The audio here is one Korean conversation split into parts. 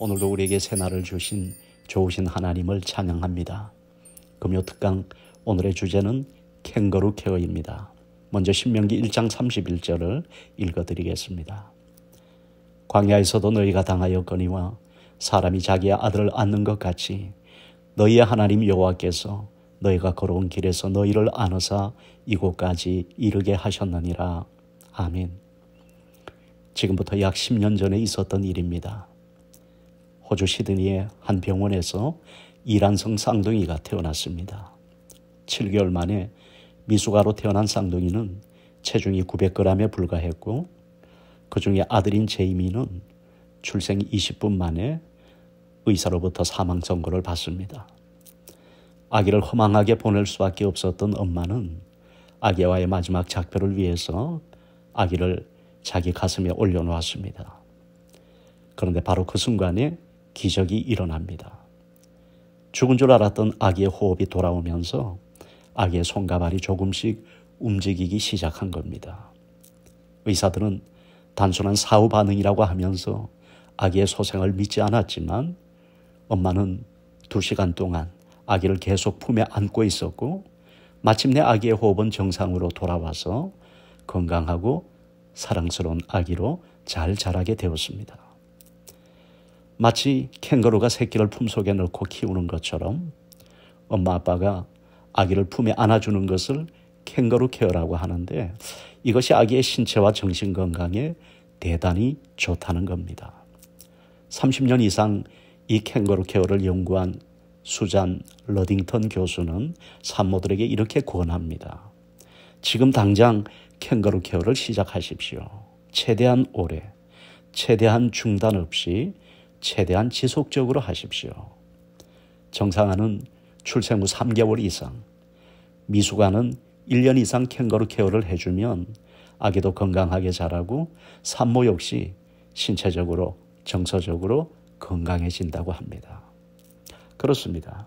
오늘도 우리에게 새날을 주신 좋으신 하나님을 찬양합니다. 금요 특강 오늘의 주제는 캥거루 케어입니다. 먼저 신명기 1장 31절을 읽어드리겠습니다. 광야에서도 너희가 당하였거니와 사람이 자기의 아들을 안는 것 같이 너희의 하나님 여호와께서 너희가 걸어온 길에서 너희를 안어사 이곳까지 이르게 하셨느니라. 아멘. 지금부터 약 10년 전에 있었던 일입니다. 호주 시드니의 한 병원에서 이란성 쌍둥이가 태어났습니다. 7개월 만에 미숙아로 태어난 쌍둥이는 체중이 900g에 불과했고 그 중에 아들인 제이미는 출생 20분 만에 의사로부터 사망 선고를 받습니다. 아기를 허망하게 보낼 수밖에 없었던 엄마는 아기와의 마지막 작별을 위해서 아기를 자기 가슴에 올려놓았습니다. 그런데 바로 그 순간에 기적이 일어납니다. 죽은 줄 알았던 아기의 호흡이 돌아오면서 아기의 손과 발이 조금씩 움직이기 시작한 겁니다. 의사들은 단순한 사후 반응이라고 하면서 아기의 소생을 믿지 않았지만 엄마는 두 시간 동안 아기를 계속 품에 안고 있었고 마침내 아기의 호흡은 정상으로 돌아와서 건강하고 사랑스러운 아기로 잘 자라게 되었습니다. 마치 캥거루가 새끼를 품속에 넣고 키우는 것처럼 엄마 아빠가 아기를 품에 안아주는 것을 캥거루 케어라고 하는데 이것이 아기의 신체와 정신 건강에 대단히 좋다는 겁니다. 30년 이상 이 캥거루 케어를 연구한 수잔 러딩턴 교수는 산모들에게 이렇게 권합니다. 지금 당장 캥거루 케어를 시작하십시오. 최대한 오래, 최대한 중단 없이 최대한 지속적으로 하십시오. 정상화는 출생 후 3개월 이상, 미숙아는 1년 이상 캥거루 케어를 해주면 아기도 건강하게 자라고 산모 역시 신체적으로, 정서적으로 건강해진다고 합니다. 그렇습니다.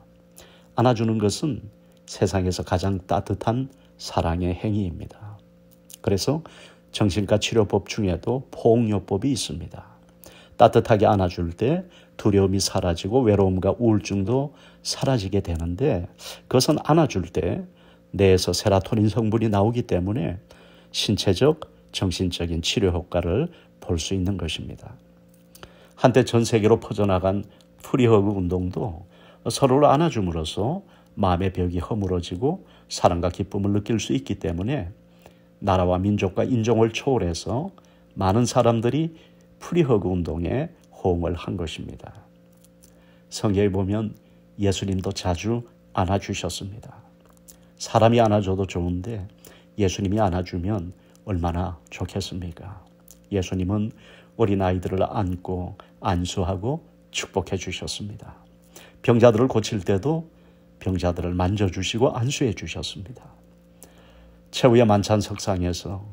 안아주는 것은 세상에서 가장 따뜻한 사랑의 행위입니다. 그래서 정신과 치료법 중에도 포옹요법이 있습니다. 따뜻하게 안아줄 때 두려움이 사라지고 외로움과 우울증도 사라지게 되는데 그것은 안아줄 때내에서 세라토닌 성분이 나오기 때문에 신체적, 정신적인 치료 효과를 볼 수 있는 것입니다. 한때 전 세계로 퍼져나간 프리허그 운동도 서로를 안아줌으로써 마음의 벽이 허물어지고 사랑과 기쁨을 느낄 수 있기 때문에 나라와 민족과 인종을 초월해서 많은 사람들이 프리허그 운동에 호응을 한 것입니다. 성경에 보면 예수님도 자주 안아주셨습니다. 사람이 안아줘도 좋은데 예수님이 안아주면 얼마나 좋겠습니까? 예수님은 어린아이들을 안고 안수하고 축복해 주셨습니다. 병자들을 고칠 때도 병자들을 만져주시고 안수해 주셨습니다. 최후의 만찬 석상에서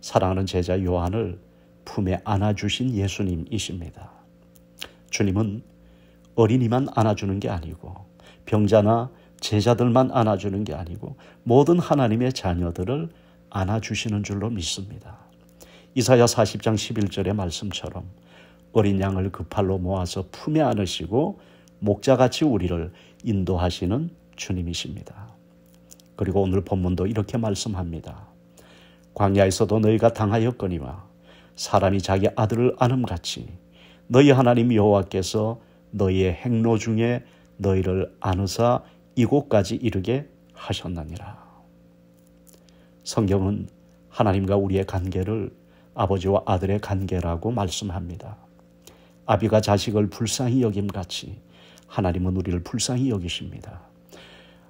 사랑하는 제자 요한을 품에 안아주신 예수님이십니다. 주님은 어린이만 안아주는 게 아니고 병자나 제자들만 안아주는 게 아니고 모든 하나님의 자녀들을 안아주시는 줄로 믿습니다. 이사야 40장 11절의 말씀처럼 어린 양을 그 팔로 모아서 품에 안으시고 목자같이 우리를 인도하시는 주님이십니다. 그리고 오늘 본문도 이렇게 말씀합니다. 광야에서도 너희가 당하였거니와 사람이 자기 아들을 아는같이 너희 하나님 여호와께서 너희의 행로 중에 너희를 아느사 이곳까지 이르게 하셨느니라. 성경은 하나님과 우리의 관계를 아버지와 아들의 관계라고 말씀합니다. 아비가 자식을 불쌍히 여김같이 하나님은 우리를 불쌍히 여기십니다.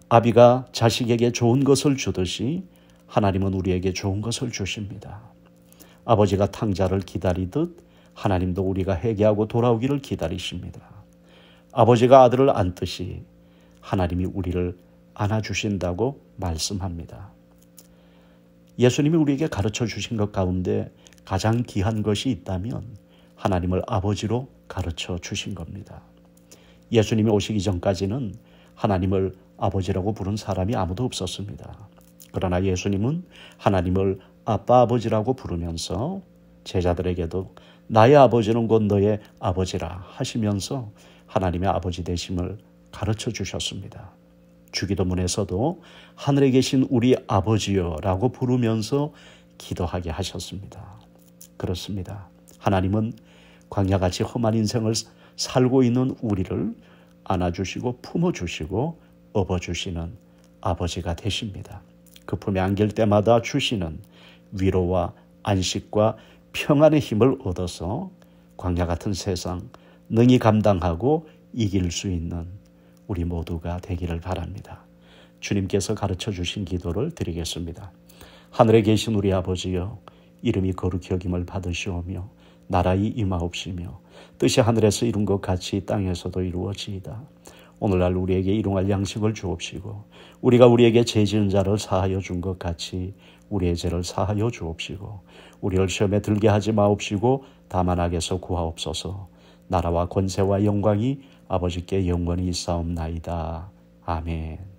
아비가 자식에게 좋은 것을 주듯이 하나님은 우리에게 좋은 것을 주십니다. 아버지가 탕자를 기다리듯 하나님도 우리가 회개하고 돌아오기를 기다리십니다. 아버지가 아들을 안듯이 하나님이 우리를 안아주신다고 말씀합니다. 예수님이 우리에게 가르쳐 주신 것 가운데 가장 귀한 것이 있다면 하나님을 아버지로 가르쳐 주신 겁니다. 예수님이 오시기 전까지는 하나님을 아버지라고 부른 사람이 아무도 없었습니다. 그러나 예수님은 하나님을 아빠 아버지라고 부르면서 제자들에게도 나의 아버지는 곧 너의 아버지라 하시면서 하나님의 아버지 되심을 가르쳐 주셨습니다. 주기도문에서도 하늘에 계신 우리 아버지요라고 부르면서 기도하게 하셨습니다. 그렇습니다. 하나님은 광야같이 험한 인생을 살고 있는 우리를 안아주시고 품어주시고 업어주시는 아버지가 되십니다. 그 품에 안길 때마다 주시는 위로와 안식과 평안의 힘을 얻어서 광야 같은 세상 능히 감당하고 이길 수 있는 우리 모두가 되기를 바랍니다. 주님께서 가르쳐 주신 기도를 드리겠습니다. 하늘에 계신 우리 아버지여 이름이 거룩히 여김을 받으시오며 나라의 임하옵시며 뜻이 하늘에서 이룬 것 같이 땅에서도 이루어지이다. 오늘날 우리에게 일용할 양식을 주옵시고 우리가 우리에게 죄 지은 자를 사하여 준 것 같이 우리의 죄를 사하여 주옵시고 우리를 시험에 들게 하지 마옵시고 다만 악에서 구하옵소서 나라와 권세와 영광이 아버지께 영원히 있사옵나이다. 아멘